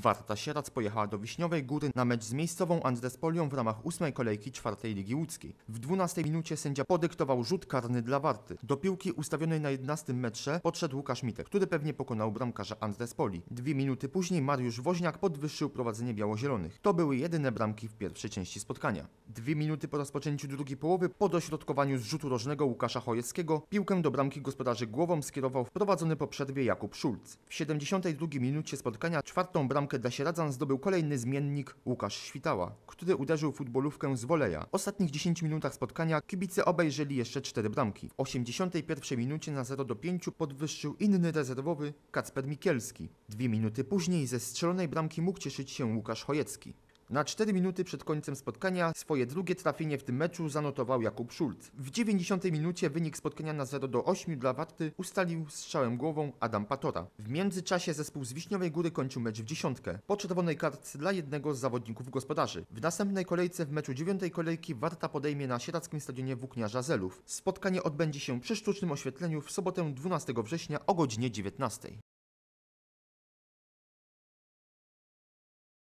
Warta Sierac pojechała do Wiśniowej Góry na mecz z miejscową Andrespolią w ramach ósmej kolejki czwartej Ligi Łódzkiej. W 12 minucie sędzia podyktował rzut karny dla Warty. Do piłki ustawionej na 11 metrze podszedł Łukasz Mitek, który pewnie pokonał bramkarza Andrespoli. Dwie minuty później Mariusz Woźniak podwyższył prowadzenie białozielonych. To były jedyne bramki w pierwszej części spotkania. Dwie minuty po rozpoczęciu drugiej połowy po dośrodkowaniu z rzutu rożnego Łukasza Chojeckiego piłkę do bramki gospodarzy głową skierował wprowadzony po przerwie Jakub Szulc. W 72 minucie spotkania czwartą bramkę bramkę dla Sieradzan zdobył kolejny zmiennik Łukasz Świtała, który uderzył futbolówkę z woleja. W ostatnich 10 minutach spotkania kibice obejrzeli jeszcze 4 bramki. W 81 minucie na 0 do 5 podwyższył inny rezerwowy Kacper Mikielski. Dwie minuty później ze strzelonej bramki mógł cieszyć się Łukasz Chojecki. Na 4 minuty przed końcem spotkania swoje drugie trafienie w tym meczu zanotował Jakub Szulc. W 90 minucie wynik spotkania na 0 do 8 dla Warty ustalił strzałem głową Adam Patora. W międzyczasie zespół z Wiśniowej Góry kończył mecz w dziesiątkę po czerwonej kartce dla jednego z zawodników gospodarzy. W następnej kolejce w meczu 9 kolejki Warta podejmie na sierackim stadionie Włókniarza Zelów. Spotkanie odbędzie się przy sztucznym oświetleniu w sobotę 12 września o godzinie 19.